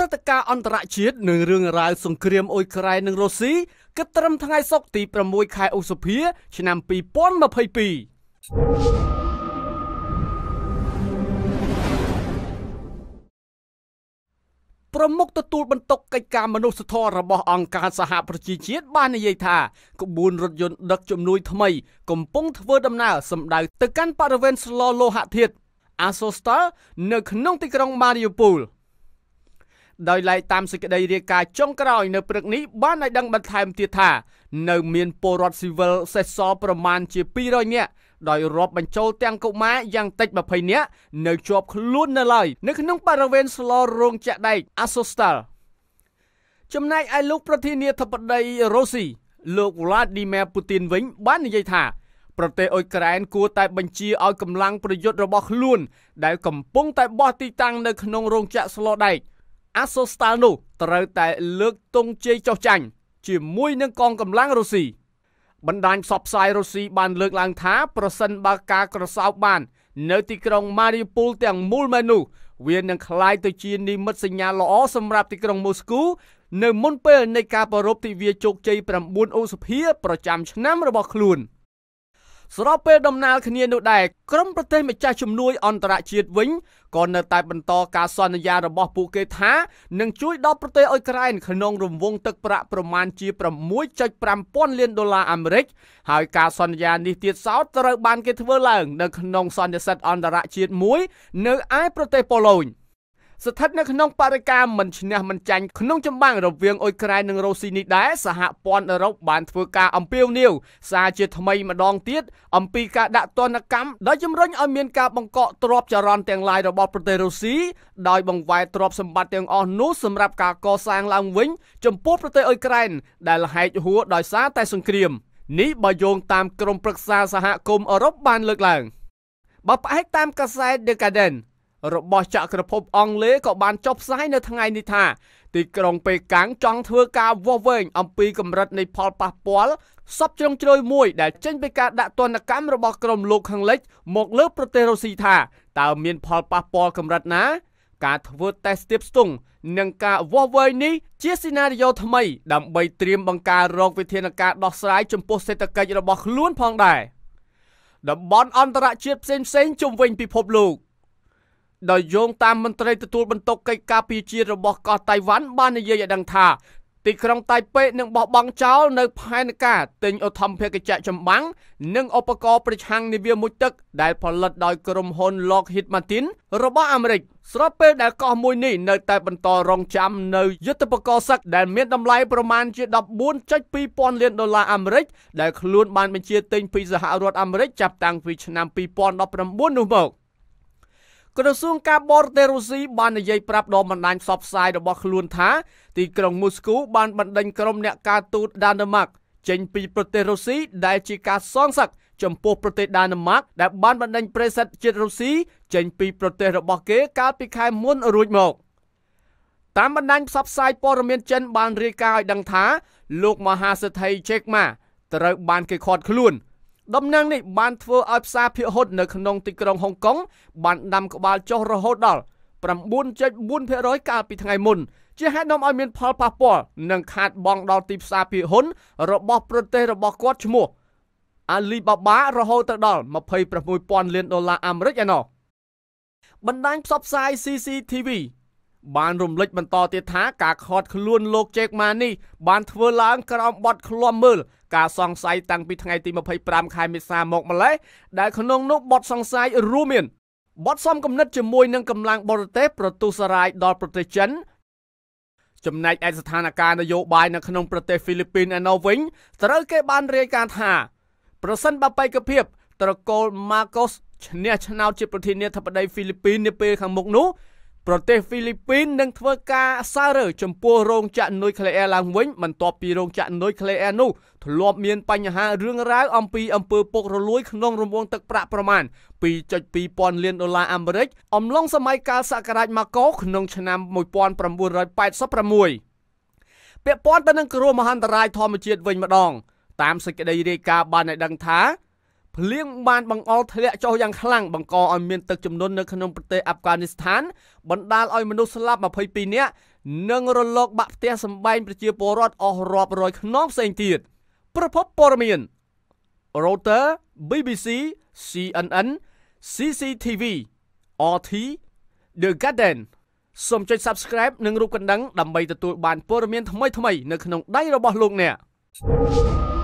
ព្រឹត្តិការណ៍អន្តរជាតិនិងរឿងរ៉ាវសង្គ្រាមអ៊ុយក្រែននិងរុស្ស៊ីគិតត្រឹមថ្ងៃសុក្រទី6ខែឧសភា ឆ្នាំ2022ប្រមុខទទួលបន្ទុកកិច្ចការមនុស្សធម៌របស់អង្គការសហប្រជាជាតិបាននិយាយថាក្បួនរថយន្តដឹកជំនួយថ្មី កំពុងធ្វើដំណើរសម្ដៅទៅកាន់បរិវេណស្លលោហៈធាតុ Azovstal នៅក្នុងទីក្រុង Mariupol ដោយឡែកតាមសេចក្តីរាយការណ៍ចុងក្រោយនៅព្រឹកនេះបានឲ្យដឹងបន្ថែមទៀតថា នៅមានពលរដ្ឋស៊ីវិលសេសសល់ប្រមាណជា200នាក់ដោយរាប់បញ្ចូលទាំងកុមារយ៉ាងតិច20នាក់នៅជាប់ខ្លួននៅឡើយនៅក្នុងបរិវេណស្លរោងចក្រដែក Asostal ចំណែកឯលោកប្រធានាធិបតីរុស្ស៊ីលោក Vladimir Putin វិញបាននិយាយថាប្រទេសអ៊ុយក្រែនគួរតែបញ្ជាឲ្យកម្លាំងប្រយុទ្ធរបស់ខ្លួន ដែលកំពុងតែបោះទីតាំងនៅក្នុងរោងចក្រស្លដែកអាសូស្តាល់នោះត្រូវតែលើកទង់ជ័យចោះចាញ់ជាមួយនឹងកងកម្លាំងរុស្ស៊ីបណ្ដាញផ្សព្វផ្សាយរុស្ស៊ីបានលើកឡើងថា ប្រសិនបើការក្រសោបបាន នៅទីក្រុងម៉ារីពូលទាំងមូលមែននោះវានឹងក្លាយទៅជានិមិត្តសញ្ញាល្អសម្រាប់ទីក្រុងមូស្គូនៅមុនពេលនៃការប្រារព្ធទិវាជោគជ័យ9ឧសភា ប្រចាំឆ្នាំរបស់ខ្លួន។ស្របពេលដំណើរគ្នានោះដែរក្រុមប្រទេសម្ចាស់ជំនួយអន្តរជាតិវិញក៏នៅតែបន្តការសន្យារបស់ពួកគេថានឹងជួយដល់ប្រទេសអ៊ុយក្រែនក្នុងរង្វង់ទឹកប្រាក់ប្រមាណជា6.5000លានដុល្លារអាមេរិកហើយការសន្យានេះទៀតសោតត្រូវបានគេធ្វើឡើងនៅក្នុងសន្និសីទអន្តរជាតិមួយនៅឯប្រទេសប៉ូឡូញ។ស្ថិតនៅក្នុងបរិការមិនឈ្នះមិនចាញ់ក្នុងចម្បាំងរវាងអ៊ុយក្រែននិងរុស្ស៊ីនេះដែរសហព័ន្ធអឺរ៉ុបបានធ្វើការអំពាវនាវសារជាថ្មីម្ដងទៀតអំពីការដាក់ទណ្ឌកម្មដោយជំរុញឲ្យមានការបង្កក់ទ្រព្យចរន្តទាំងឡាយរបស់ប្រទេសរុស្ស៊ីដោយបង្វែរទ្រព្យសម្បត្តិទាំងអស់នោះសម្រាប់ការកសាងឡើងវិញចំពោះប្រទេសអ៊ុយក្រែនដែលហែកហួរដោយសារតែសង្គ្រាមនេះបើយោងតាមក្រមព្រឹក្សាសហគមន៍អឺរ៉ុបបានលើកឡើងបើផ្អែកតាមកាសែត The Guardian របស់ចក្រភពអង់គ្លេសក៏បានចុះផ្សាយនៅថ្ងៃនេះថាទីក្រុងប៉េកាំងចង់ធ្វើការវាស់វែងអំពីកម្រិតនៃផលប៉ះពាល់សពជ្រុងជ្រោយមួយដែលចេញពីការដាក់ទណ្ឌកម្មរបស់ក្រុមលោកខាងលិចមកលើប្រទេសរុស្ស៊ីថាតើមានផលប៉ះពាល់កម្រិតណា ការធ្វើតេស្តទៀបស្ទង់និងការវាស់វែងនេះជាសេណារីយ៉ូថ្មីដើម្បីត្រៀមបង្ការរកវិធានការដោះស្រាយចំពោះសេដ្ឋកិច្ចរបស់ខ្លួនផងដែរតំបន់អន្តរជាតិផ្សេងៗជុំវិញពិភពលោកដោយយោងតាមមន្ត្រីទទួលបន្ទុកកិច្ចការពារជាតិរបស់កោះតៃវ៉ាន់បាននិយាយឲ្យដឹងថា ទីក្រុងតៃប៉េនឹងបោះបង់ចោលនៅផែនការទិញឧទ្ធម្ភាគចៈចម្បាំង និងឧបករណ៍ប្រឆាំងនាវាមួយទឹកដែលផលិតដោយក្រុមហ៊ុន Lockheed Martin របស់អាមេរិកស្របពេលដែលកោះមួយនេះនៅតែបន្តរងចាំនៅយុទ្ធបកសឹកដែលមានតម្លៃប្រមាណជា14.2ពាន់លានដុល្លារអាមេរិកដែលខ្លួនបានបញ្ជាទិញពីសហរដ្ឋអាមេរិកចាប់តាំងពីឆ្នាំ2019នោះមកក្រសួងការបរទេសរុស្ស៊ីបាននិយាយប្រាប់ដល់បណ្ដាញផ្សព្វផ្សាយរបស់ខ្លួនថាទីក្រុងមូស្គូបានបណ្ដេញក្រុមអ្នកការទូតដាណឺម៉ាកចេញពីប្រទេសរុស្ស៊ីដែលជាការសងសឹកចំពោះប្រទេសដាណឺម៉ាកដែលបានបណ្ដេញប្រេសិតជាតិរុស្ស៊ីចេញពីប្រទេសរបស់គេកាលពីខែមុនរួចមកតាមបណ្ដាញផ្សព្វផ្សាយព័ត៌មានចិនបានរាយការណ៍ឲ្យដឹងថាលោកមហាសេដ្ឋីជេកម៉ាត្រូវបានគេឃាត់ខ្លួនដំណឹងនេះបានធ្វើឲ្យផ្សារភាគហ៊ុននៅក្នុងទីក្រុងហុងកុងបានដាំក្បាលចុះរហូតដល់9.4%កាលពីថ្ងៃមុន ជាហេតុនាំឲ្យមានផលប៉ះពាល់និងខាតបង់ដល់ទីផ្សារភាគហ៊ុនរបស់ប្រទេសរបស់គាត់ឈ្មោះ Alibaba រហូតទៅដល់26,000លានដុល្លារអាមេរិកឯណោះបណ្ដាញផ្សព្វផ្សាយ CCTV បានរំលឹកបន្តទៀតថាការខត់ខ្លួនលោកជេកម៉ានេះបានធ្វើឡើង ក្រោមបទឃ្លាំមើលការសង្ស័យតាំងពីថ្ងៃទី25ខែមេសាមកម្លេះដែលក្នុងនោះបទសង្ស័យរួមមានបទសំគំនិតជាមួយនឹងកម្លាំងបរទេសប្រទូសរាយដល់ប្រទេសចិនចំណែកឯស្ថានភាពនយោបាយនៅក្នុង ប្រទេសហ្វីលីពីនឯណោះវិញត្រូវ គេ បានរាយការណ៍ថា ប្រសិនបើបេក្ខភាពត្រកូល Marcos ឈ្នះឆ្នោតជាប្រធានាធិបតីហ្វីលីពីននាពេលខាងមុខនោះប្រទេសហ្វីលីពីននឹងធ្វើការសើរើចំពោះរោងចក្រនុយក្លេអ៊ែរឡើងវិញបន្ទាប់ពីរោងចក្រនុយក្លេអ៊ែរនោះធ្លាប់មានបញ្ហារឿងរ៉ាវអំពីអំពើពុករលួយក្នុងរង្វង់ទឹកប្រាក់ប្រមាណ2.2ពាន់លានដុល្លារអាមេរិកអំឡុងសម័យកាលសករាជម៉ាកូក្នុងឆ្នាំ1986ពាក់ព័ន្ធទៅនឹងគ្រោះមហន្តរាយធម្មជាតិវិញម្ដងតាមសេចក្តីរាយការណ៍បានឲ្យដឹងថាភ្លៀងបានបង្អុរធ្លាក់ចុះយ៉ាងខ្លាំងបង្កឲ្យមានទឹកជំនន់នៅក្នុងប្រទេសអាហ្វហ្គានីស្ថានបណ្ដាលឲ្យមនុស្សស្លាប់22នាក់និងរលកបាក់ផ្ទះសម្បែងប្រជាពលរដ្ឋអស់រាប់រយខ្នងផ្សេងទៀតប្រភពព័ត៌មាន Reuters, BBC, CNN, CCTV, RT, The Guardian សូមចុច Subscribe និងរូបកណ្ដឹងដើម្បីទទួលបានព័ត៌មានថ្មីៗនៅក្នុងដៃរបស់លោកអ្នក thank you